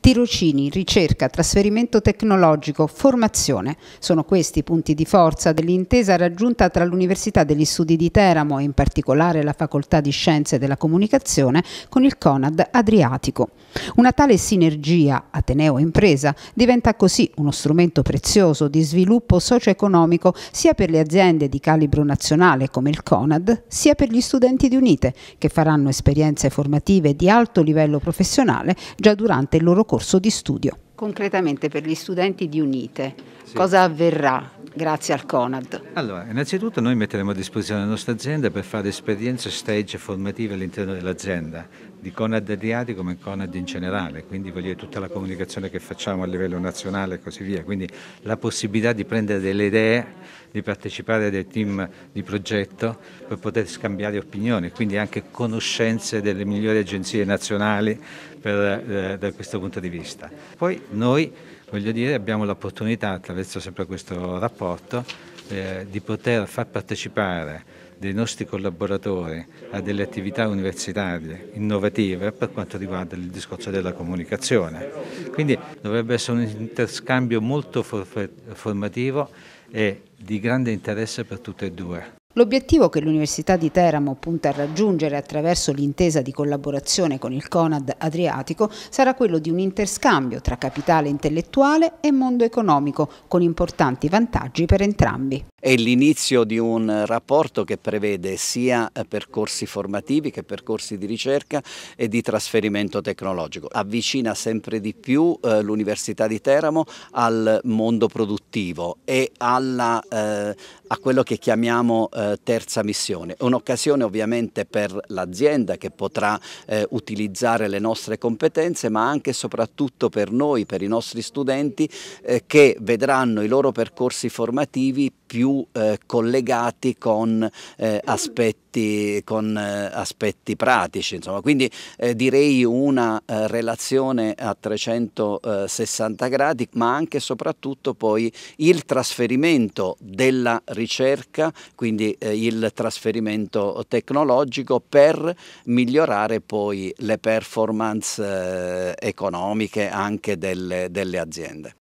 Tirocini, ricerca, trasferimento tecnologico, formazione sono questi i punti di forza dell'intesa raggiunta tra l'Università degli Studi di Teramo e in particolare la Facoltà di Scienze della Comunicazione con il CONAD Adriatico. Una tale sinergia Ateneo-impresa diventa così uno strumento prezioso di sviluppo socio-economico sia per le aziende di calibro nazionale come il CONAD, sia per gli studenti di Unite che faranno esperienze formative di alto livello professionale già durante il loro corso corso di studio. Concretamente per gli studenti di Unite, sì. cosa avverrà grazie al CONAD? Allora, innanzitutto noi metteremo a disposizione la nostra azienda per fare esperienze stage formative all'interno dell'azienda, di Conad Adriatico come Conad in generale, quindi voglio dire tutta la comunicazione che facciamo a livello nazionale e così via, quindi la possibilità di prendere delle idee, di partecipare a dei team di progetto per poter scambiare opinioni, quindi anche conoscenze delle migliori agenzie nazionali per, eh, da questo punto di vista. Poi noi, voglio dire, abbiamo l'opportunità attraverso sempre questo rapporto eh, di poter far partecipare dei nostri collaboratori a delle attività universitarie innovative per quanto riguarda il discorso della comunicazione. Quindi dovrebbe essere un interscambio molto formativo e di grande interesse per tutte e due. L'obiettivo che l'Università di Teramo punta a raggiungere attraverso l'intesa di collaborazione con il CONAD Adriatico sarà quello di un interscambio tra capitale intellettuale e mondo economico, con importanti vantaggi per entrambi. È l'inizio di un rapporto che prevede sia eh, percorsi formativi che percorsi di ricerca e di trasferimento tecnologico. Avvicina sempre di più eh, l'Università di Teramo al mondo produttivo e alla, eh, a quello che chiamiamo eh, eh, terza missione. Un'occasione ovviamente per l'azienda che potrà eh, utilizzare le nostre competenze ma anche e soprattutto per noi, per i nostri studenti eh, che vedranno i loro percorsi formativi più eh, collegati con, eh, aspetti, con eh, aspetti, pratici. Insomma. Quindi eh, direi una eh, relazione a 360 gradi, ma anche e soprattutto poi il trasferimento della ricerca, quindi eh, il trasferimento tecnologico per migliorare poi le performance economiche anche delle, delle aziende.